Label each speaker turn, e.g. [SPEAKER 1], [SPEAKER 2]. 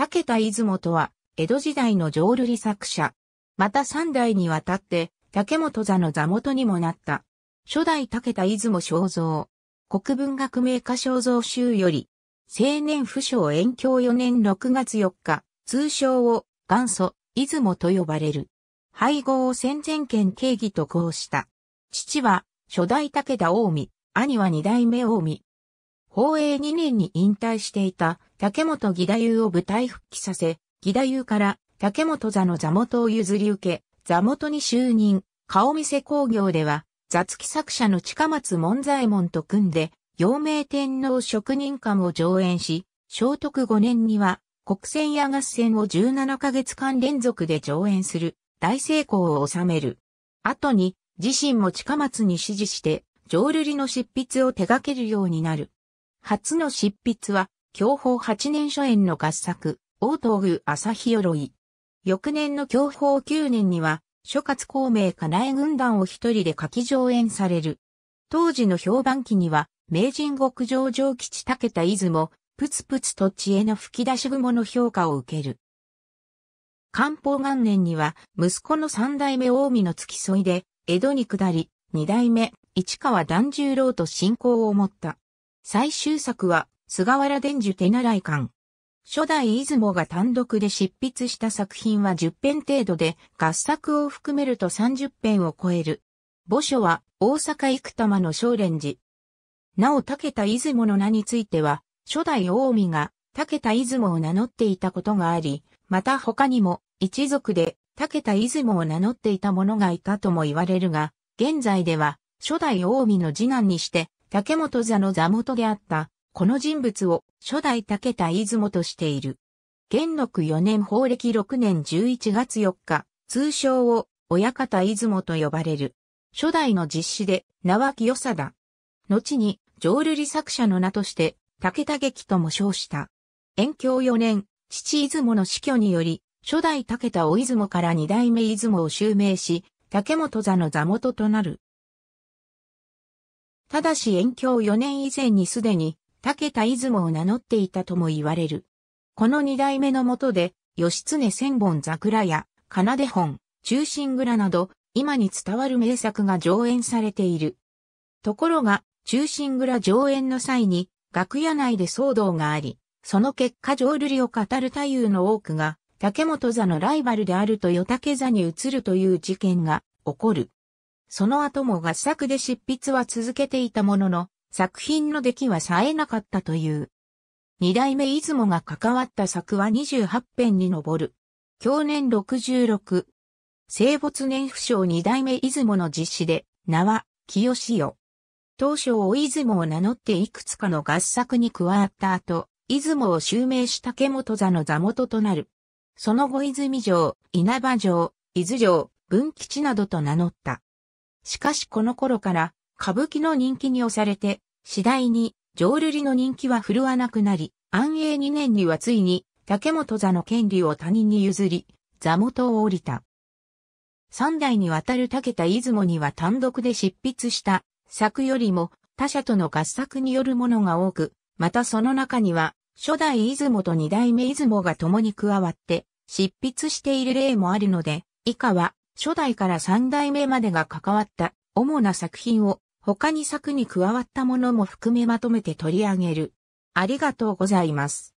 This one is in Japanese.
[SPEAKER 1] 竹田出雲とは、江戸時代の浄瑠璃作者。また三代にわたって、竹本座の座元にもなった。初代竹田出雲肖像。国文学名家肖像集より、青年不詳延教4年6月4日、通称を元祖、出雲と呼ばれる。配合を戦前権定義とこうした。父は、初代武田大見、兄は二代目大見。宝永2年に引退していた竹本義太夫を舞台復帰させ、義太夫から竹本座の座元を譲り受け、座元に就任、顔見せ工業では、座付き作者の近松門左衛門と組んで、陽明天皇職人館を上演し、聖徳5年には、国戦や合戦を17ヶ月間連続で上演する、大成功を収める。後に、自身も近松に指示して、浄瑠璃の執筆を手掛けるようになる。初の執筆は、享保8年初演の合作、大東宮朝日鎧。翌年の享保9年には、諸葛孔明家内軍団を一人で書き上演される。当時の評判期には、名人極上上吉武田出雲、プツプツと知恵の吹き出し雲の評価を受ける。漢方元年には、息子の三代目大見の付き添いで、江戸に下り、二代目、市川團十郎と親交を持った。最終作は、菅原伝授手習い館。初代出雲が単独で執筆した作品は10編程度で、合作を含めると30編を超える。墓所は大阪生玉の少蓮寺。なお武田出雲の名については、初代大海が武田出雲を名乗っていたことがあり、また他にも一族で武田出雲を名乗っていた者がいたとも言われるが、現在では初代大海の次男にして、竹本座の座元であったこの人物を初代武田出雲としている。元禄4年法暦6年11月4日、通称を親方出雲と呼ばれる。初代の実施で名は清貞。後に浄瑠璃作者の名として武田劇とも称した。延享4年、父出雲の死去により、初代武田を出雲から二代目出雲を襲名し、竹本座の座元となる。ただし延享4年以前にすでに武田出雲を名乗っていたとも言われる。この二代目のもとで、義経千本桜や、奏で本、中心蔵など、今に伝わる名作が上演されている。ところが、中心蔵上演の際に、楽屋内で騒動があり、その結果浄瑠璃を語る太夫の多くが、竹本座のライバルであると与竹座に移るという事件が起こる。その後も合作で執筆は続けていたものの、作品の出来は冴えなかったという。二代目出雲が関わった作は28編に上る。去年66。生没年不詳二代目出雲の実施で、名は、清よ。当初大出雲を名乗っていくつかの合作に加わった後、出雲を襲名した家元座の座元となる。その後泉城、稲葉城、伊豆城、文吉などと名乗った。しかしこの頃から、歌舞伎の人気に押されて、次第に、浄瑠璃の人気は振るわなくなり、安永2年にはついに、竹本座の権利を他人に譲り、座元を降りた。三代にわたる竹田出雲には単独で執筆した作よりも他者との合作によるものが多く、またその中には初代出雲と二代目出雲が共に加わって執筆している例もあるので、以下は初代から三代目までが関わった主な作品を他に作に加わったものも含めまとめて取り上げる。ありがとうございます。